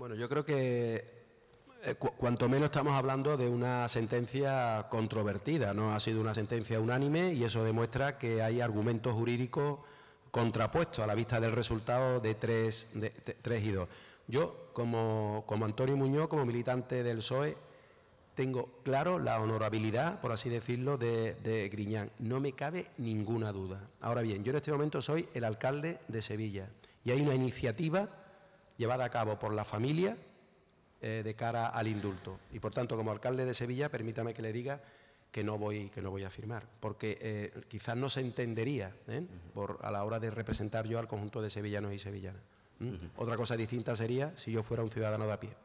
Bueno, yo creo que eh, cuanto menos estamos hablando de una sentencia controvertida, no ha sido una sentencia unánime y eso demuestra que hay argumentos jurídicos contrapuestos a la vista del resultado de 3 tres y 2. Yo, como, como Antonio Muñoz, como militante del PSOE, tengo claro la honorabilidad, por así decirlo, de, de, Griñán. No me cabe ninguna duda. Ahora bien, yo en este momento soy el alcalde de Sevilla y hay una iniciativa llevada a cabo por la familia eh, de cara al indulto. Y por tanto, como alcalde de Sevilla, permítame que le diga que no voy, que no voy a firmar, porque eh, quizás no se entendería ¿eh? a la hora de representar yo al conjunto de sevillanos y sevillanas. Otra cosa distinta sería si yo fuera un ciudadano de a pie.